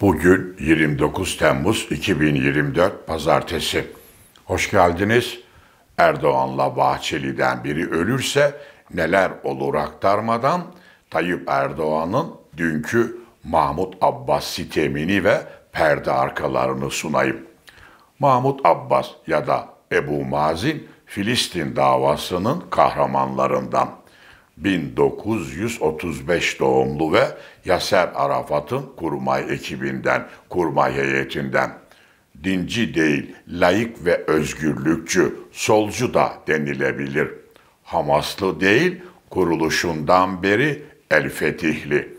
Bugün 29 Temmuz 2024 Pazartesi. Hoş geldiniz. Erdoğan'la Bahçeli'den biri ölürse neler olur aktarmadan Tayyip Erdoğan'ın dünkü Mahmut Abbas sitemini ve perde arkalarını sunayım. Mahmut Abbas ya da Ebu Mazin Filistin davasının kahramanlarından. 1935 doğumlu ve Yaser Arafat'ın kurmay ekibinden, kurmay heyetinden. Dinci değil, layık ve özgürlükçü, solcu da denilebilir. Hamaslı değil, kuruluşundan beri El Fetihli.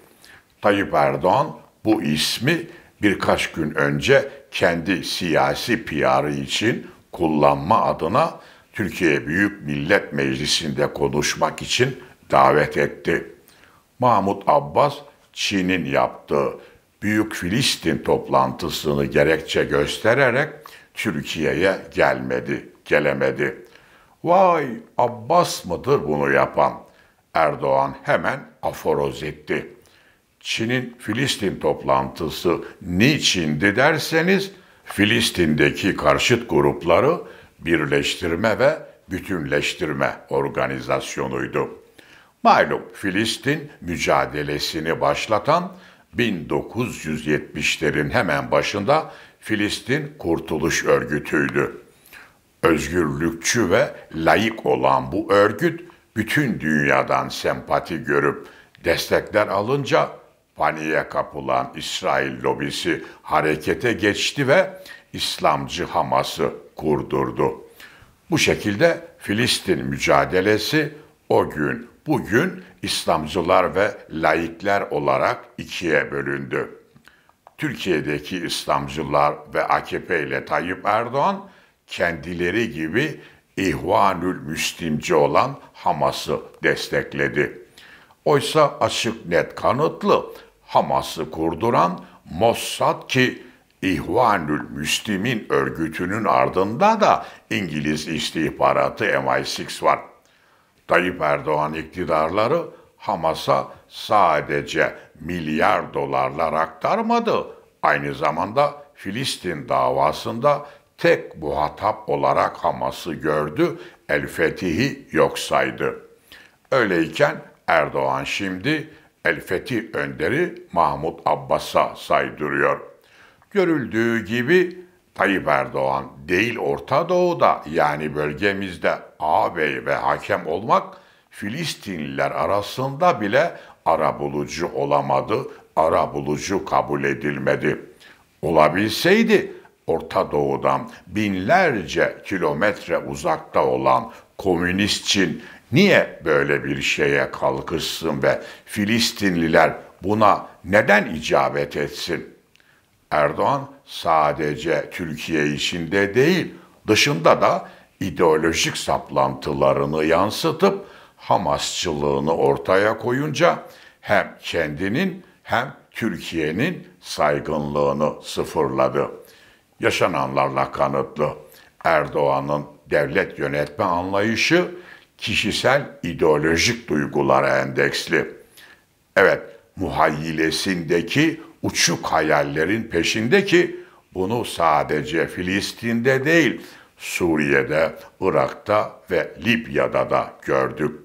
Tayyip Erdoğan bu ismi birkaç gün önce kendi siyasi PR'ı için kullanma adına Türkiye Büyük Millet Meclisi'nde konuşmak için davet etti. Mahmut Abbas Çin'in yaptığı Büyük Filistin toplantısını gerekçe göstererek Türkiye'ye gelmedi, gelemedi. Vay Abbas mıdır bunu yapan? Erdoğan hemen aforoz etti. Çin'in Filistin toplantısı niçindi derseniz Filistin'deki karşıt grupları birleştirme ve bütünleştirme organizasyonuydu malum Filistin mücadelesini başlatan 1970'lerin hemen başında Filistin Kurtuluş Örgütü'ydü. Özgürlükçü ve layık olan bu örgüt bütün dünyadan sempati görüp destekler alınca paniğe kapılan İsrail lobisi harekete geçti ve İslamcı Hamas'ı kurdurdu. Bu şekilde Filistin mücadelesi o gün bugün İslamcılar ve laikler olarak ikiye bölündü. Türkiye'deki İslamcılar ve AKP ile Tayyip Erdoğan kendileri gibi İhvanül Müslimci olan Hamas'ı destekledi. Oysa açık net kanıtlı Hamas'ı kurduran Mossad ki İhvanül Müslim'in örgütünün ardında da İngiliz istihbaratı MI6 var. Tayyip Erdoğan iktidarları Hamas'a sadece milyar dolarlar aktarmadı. Aynı zamanda Filistin davasında tek muhatap olarak Hamas'ı gördü, El Fetih'i yok saydı. Öyleyken Erdoğan şimdi El Fetih önderi Mahmut Abbas'a saydırıyor. Görüldüğü gibi Tayyip Erdoğan değil Orta Doğu'da yani bölgemizde ağabey ve hakem olmak Filistinliler arasında bile arabulucu olamadı, arabulucu kabul edilmedi. Olabilseydi Orta Doğu'dan binlerce kilometre uzakta olan komünist Çin niye böyle bir şeye kalkışsın ve Filistinliler buna neden icabet etsin?'' Erdoğan sadece Türkiye içinde değil, dışında da ideolojik saplantılarını yansıtıp Hamasçılığını ortaya koyunca hem kendinin hem Türkiye'nin saygınlığını sıfırladı. Yaşananlarla kanıtlı Erdoğan'ın devlet yönetme anlayışı kişisel ideolojik duygulara endeksli. Evet, muhayyilesindeki uçuk hayallerin peşinde ki bunu sadece Filistin'de değil, Suriye'de, Irak'ta ve Libya'da da gördük.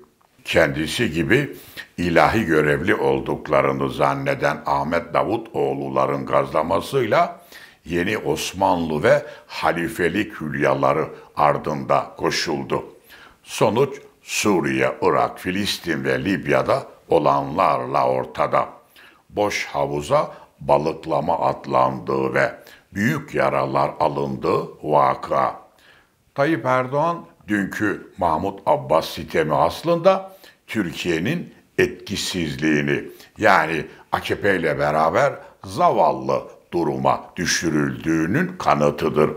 Kendisi gibi ilahi görevli olduklarını zanneden Ahmet Davutoğlu'ların gazlamasıyla yeni Osmanlı ve halifelik hülyaları ardında koşuldu. Sonuç Suriye, Irak, Filistin ve Libya'da olanlarla ortada. Boş havuza balıklama atlandı ve büyük yaralar alındığı vaka. Tayyip Erdoğan dünkü Mahmut Abbas sitemi aslında Türkiye'nin etkisizliğini yani AKP ile beraber zavallı duruma düşürüldüğünün kanıtıdır.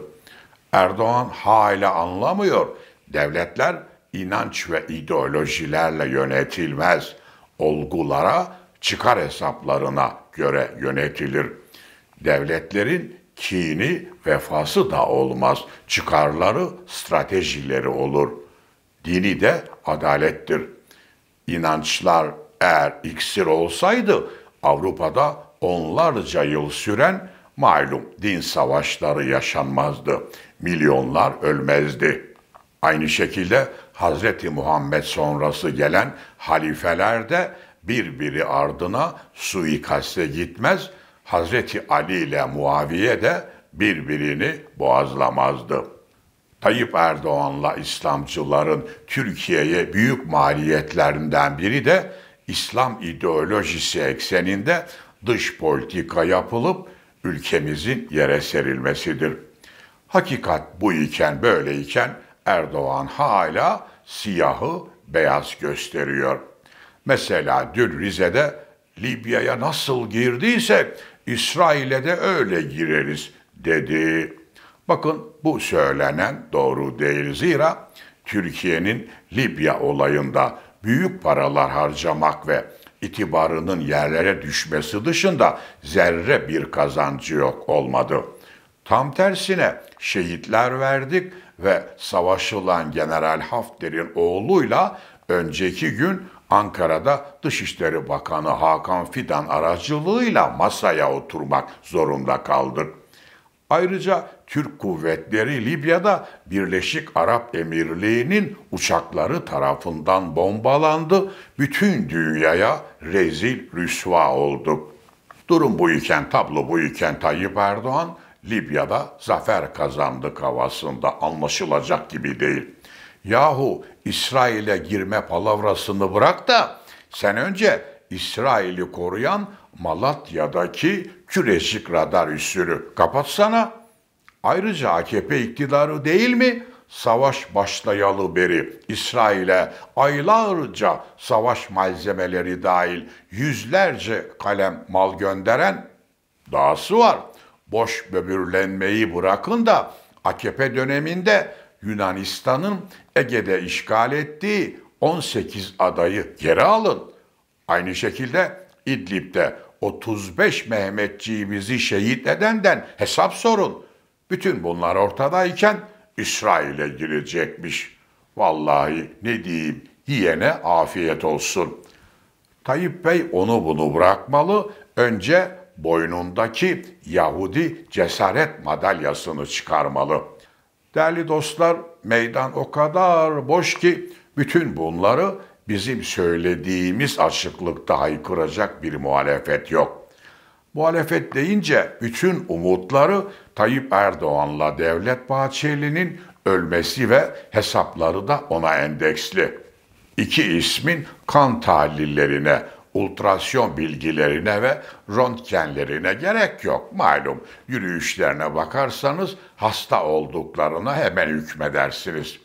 Erdoğan hala anlamıyor. Devletler inanç ve ideolojilerle yönetilmez. Olgulara çıkar hesaplarına göre yönetilir. Devletlerin kini vefası da olmaz. Çıkarları, stratejileri olur. Dini de adalettir. İnançlar eğer iksir olsaydı Avrupa'da onlarca yıl süren malum din savaşları yaşanmazdı. Milyonlar ölmezdi. Aynı şekilde Hazreti Muhammed sonrası gelen halifeler de birbiri ardına suikaste gitmez, Hazreti Ali ile Muaviye de birbirini boğazlamazdı. Tayyip Erdoğan'la İslamcıların Türkiye'ye büyük maliyetlerinden biri de İslam ideolojisi ekseninde dış politika yapılıp ülkemizin yere serilmesidir. Hakikat bu iken böyleyken Erdoğan hala siyahı beyaz gösteriyor.'' Mesela dün Rize'de Libya'ya nasıl girdiyse İsrail'e de öyle gireriz dedi. Bakın bu söylenen doğru değil zira Türkiye'nin Libya olayında büyük paralar harcamak ve itibarının yerlere düşmesi dışında zerre bir kazancı yok olmadı. Tam tersine şehitler verdik ve savaşılan General Hafter'in oğluyla önceki gün Ankara'da Dışişleri Bakanı Hakan Fidan aracılığıyla masaya oturmak zorunda kaldı. Ayrıca Türk kuvvetleri Libya'da Birleşik Arap Emirliği'nin uçakları tarafından bombalandı, bütün dünyaya rezil rüsva oldu. Durum bu iken, tablo bu iken Tayyip Erdoğan, Libya'da zafer kazandık havasında anlaşılacak gibi değil. Yahu İsrail'e girme palavrasını bırak da sen önce İsrail'i koruyan Malatya'daki küresik radar üssünü kapatsana. Ayrıca AKP iktidarı değil mi? Savaş başlayalı beri İsrail'e aylarca savaş malzemeleri dahil yüzlerce kalem mal gönderen dahası var. Boş böbürlenmeyi bırakın da AKP döneminde Yunanistan'ın Ege'de işgal ettiği 18 adayı geri alın. Aynı şekilde İdlib'de 35 Mehmetçiğimizi şehit edenden hesap sorun. Bütün bunlar ortadayken İsrail'e girecekmiş. Vallahi ne diyeyim yiyene afiyet olsun. Tayyip Bey onu bunu bırakmalı. Önce boynundaki Yahudi cesaret madalyasını çıkarmalı.'' Değerli dostlar, meydan o kadar boş ki bütün bunları bizim söylediğimiz açıklıkta haykıracak bir muhalefet yok. Muhalefet deyince bütün umutları Tayyip Erdoğan'la Devlet Bahçeli'nin ölmesi ve hesapları da ona endeksli. İki ismin kan tahlillerine Ultrasyon bilgilerine ve röntgenlerine gerek yok. Malum yürüyüşlerine bakarsanız hasta olduklarına hemen hükmedersiniz.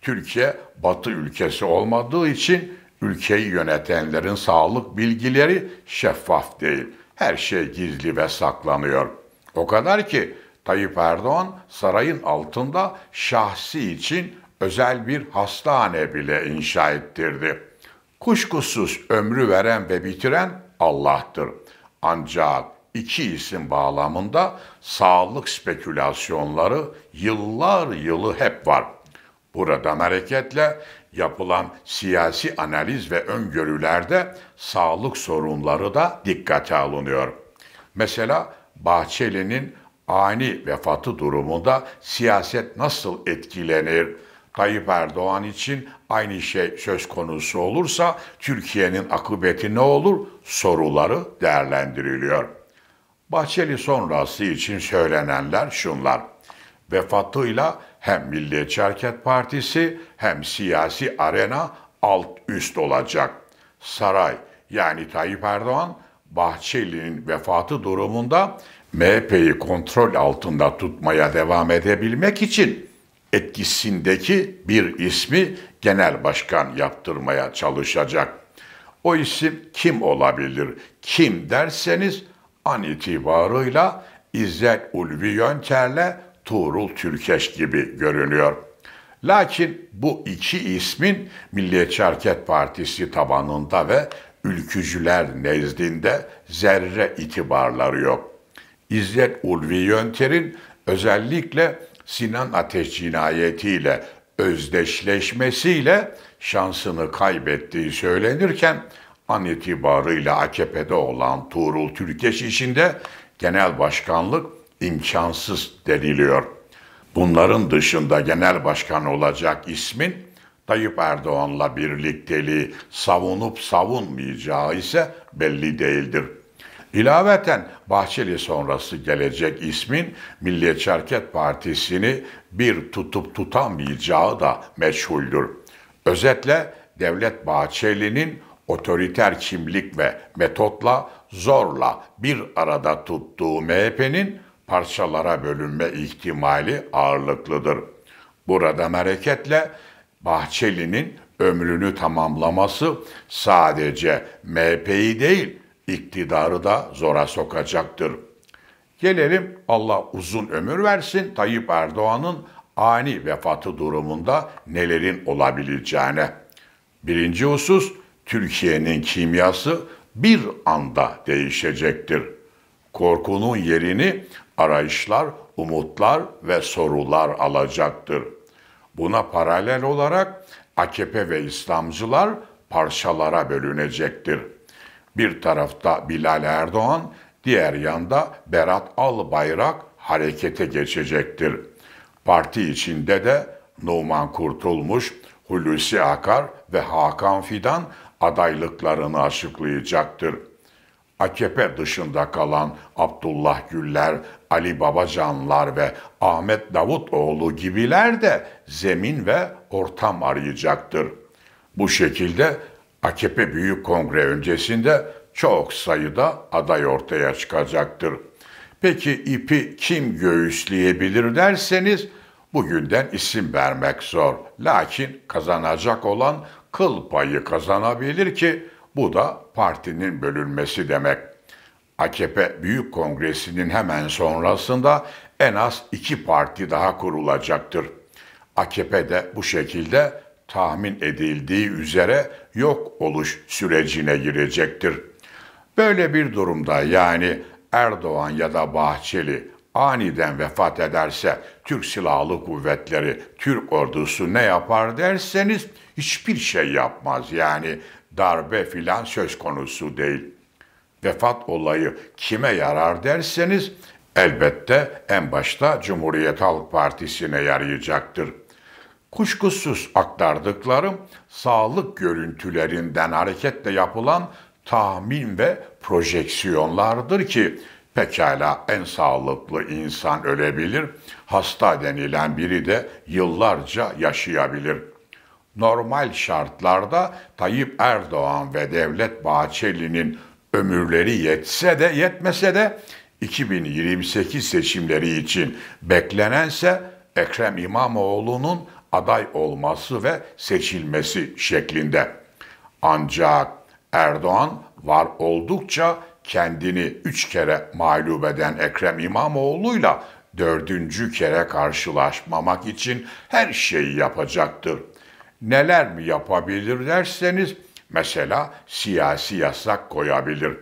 Türkiye batı ülkesi olmadığı için ülkeyi yönetenlerin sağlık bilgileri şeffaf değil. Her şey gizli ve saklanıyor. O kadar ki Tayyip Erdoğan sarayın altında şahsi için özel bir hastane bile inşa ettirdi.'' Kuşkusuz ömrü veren ve bitiren Allah'tır. Ancak iki isim bağlamında sağlık spekülasyonları yıllar yılı hep var. Buradan hareketle yapılan siyasi analiz ve öngörülerde sağlık sorunları da dikkate alınıyor. Mesela Bahçeli'nin ani vefatı durumunda siyaset nasıl etkilenir? Tayyip Erdoğan için aynı şey söz konusu olursa Türkiye'nin akıbeti ne olur soruları değerlendiriliyor. Bahçeli sonrası için söylenenler şunlar. Vefatıyla hem Milliyetçi Hareket Partisi hem siyasi arena alt üst olacak. Saray yani Tayyip Erdoğan Bahçeli'nin vefatı durumunda MHP'yi kontrol altında tutmaya devam edebilmek için etkisindeki bir ismi genel başkan yaptırmaya çalışacak. O isim kim olabilir? Kim derseniz an itibarıyla İzzet Ulvi Yönter'le Tuğrul Türkeş gibi görünüyor. Lakin bu iki ismin Milliyetçi Hareket Partisi tabanında ve ülkücüler nezdinde zerre itibarları yok. İzzet Ulvi Yönter'in özellikle Sinan Ateş cinayetiyle özdeşleşmesiyle şansını kaybettiği söylenirken an itibarıyla AKP'de olan Tuğrul Türkeş işinde genel başkanlık imkansız deniliyor. Bunların dışında genel başkan olacak ismin Tayyip Erdoğan'la birlikteliği savunup savunmayacağı ise belli değildir. İlaveten Bahçeli sonrası gelecek ismin Milliyetçi Hareket Partisi'ni bir tutup tutamayacağı da meşhuldür. Özetle Devlet Bahçeli'nin otoriter kimlik ve metotla zorla bir arada tuttuğu MHP'nin parçalara bölünme ihtimali ağırlıklıdır. Buradan hareketle Bahçeli'nin ömrünü tamamlaması sadece MHP'yi değil, iktidarı da zora sokacaktır. Gelelim Allah uzun ömür versin Tayyip Erdoğan'ın ani vefatı durumunda nelerin olabileceğine. Birinci husus Türkiye'nin kimyası bir anda değişecektir. Korkunun yerini arayışlar, umutlar ve sorular alacaktır. Buna paralel olarak AKP ve İslamcılar parçalara bölünecektir. Bir tarafta Bilal Erdoğan, diğer yanda Berat Albayrak harekete geçecektir. Parti içinde de Numan Kurtulmuş, Hulusi Akar ve Hakan Fidan adaylıklarını açıklayacaktır. AKP dışında kalan Abdullah Güller, Ali Babacanlar ve Ahmet Davutoğlu gibiler de zemin ve ortam arayacaktır. Bu şekilde AKP Büyük Kongre öncesinde çok sayıda aday ortaya çıkacaktır. Peki ipi kim göğüsleyebilir derseniz bugünden isim vermek zor. Lakin kazanacak olan kıl payı kazanabilir ki bu da partinin bölünmesi demek. AKP Büyük Kongresi'nin hemen sonrasında en az iki parti daha kurulacaktır. de bu şekilde tahmin edildiği üzere yok oluş sürecine girecektir. Böyle bir durumda yani Erdoğan ya da Bahçeli aniden vefat ederse Türk Silahlı Kuvvetleri, Türk ordusu ne yapar derseniz hiçbir şey yapmaz. Yani darbe filan söz konusu değil. Vefat olayı kime yarar derseniz elbette en başta Cumhuriyet Halk Partisi'ne yarayacaktır. Kuşkusuz aktardıklarım sağlık görüntülerinden hareketle yapılan tahmin ve projeksiyonlardır ki pekala en sağlıklı insan ölebilir, hasta denilen biri de yıllarca yaşayabilir. Normal şartlarda Tayyip Erdoğan ve Devlet Bahçeli'nin ömürleri yetse de yetmese de 2028 seçimleri için beklenense Ekrem İmamoğlu'nun aday olması ve seçilmesi şeklinde. Ancak Erdoğan var oldukça kendini üç kere mağlup eden Ekrem İmamoğlu'yla dördüncü kere karşılaşmamak için her şeyi yapacaktır. Neler mi yapabilir derseniz mesela siyasi yasak koyabilir.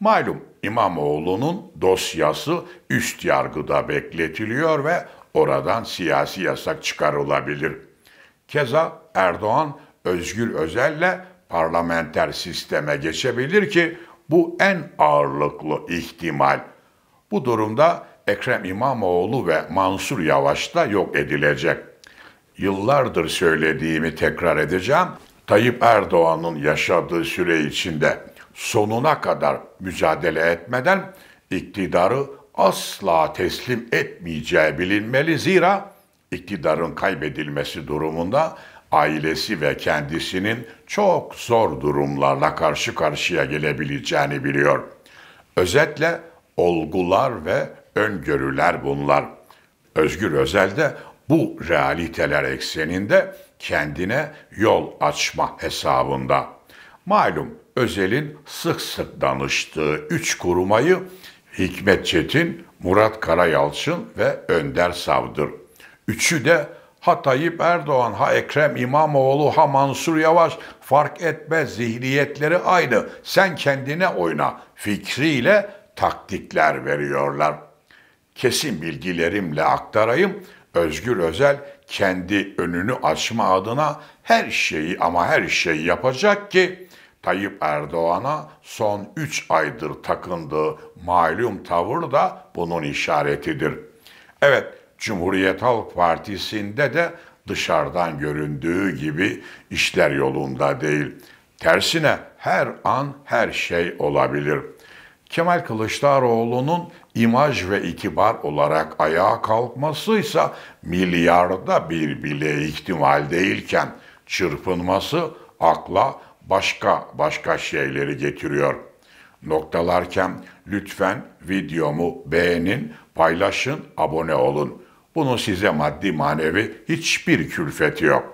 Malum İmamoğlu'nun dosyası üst yargıda bekletiliyor ve oradan siyasi yasak çıkarılabilir. Keza Erdoğan Özgür Özel'le parlamenter sisteme geçebilir ki bu en ağırlıklı ihtimal. Bu durumda Ekrem İmamoğlu ve Mansur Yavaş da yok edilecek. Yıllardır söylediğimi tekrar edeceğim. Tayyip Erdoğan'ın yaşadığı süre içinde sonuna kadar mücadele etmeden iktidarı asla teslim etmeyeceği bilinmeli zira iktidarın kaybedilmesi durumunda ailesi ve kendisinin çok zor durumlarla karşı karşıya gelebileceğini biliyor. Özetle olgular ve öngörüler bunlar. Özgür Özel de bu realiteler ekseninde kendine yol açma hesabında. Malum Özel'in sık sık danıştığı üç kurumayı Hikmet Çetin, Murat Karayalçın ve Önder Savdır. Üçü de ha Tayyip Erdoğan, ha Ekrem İmamoğlu, ha Mansur Yavaş fark etmez zihniyetleri aynı. Sen kendine oyna fikriyle taktikler veriyorlar. Kesin bilgilerimle aktarayım. Özgür Özel kendi önünü açma adına her şeyi ama her şeyi yapacak ki Tayyip Erdoğan'a son 3 aydır takındığı malum tavır da bunun işaretidir. Evet, Cumhuriyet Halk Partisi'nde de dışarıdan göründüğü gibi işler yolunda değil. Tersine her an her şey olabilir. Kemal Kılıçdaroğlu'nun imaj ve itibar olarak ayağa kalkmasıysa milyarda bir bile ihtimal değilken çırpınması akla başka başka şeyleri getiriyor. Noktalarken lütfen videomu beğenin, paylaşın, abone olun. Bunun size maddi manevi hiçbir külfeti yok.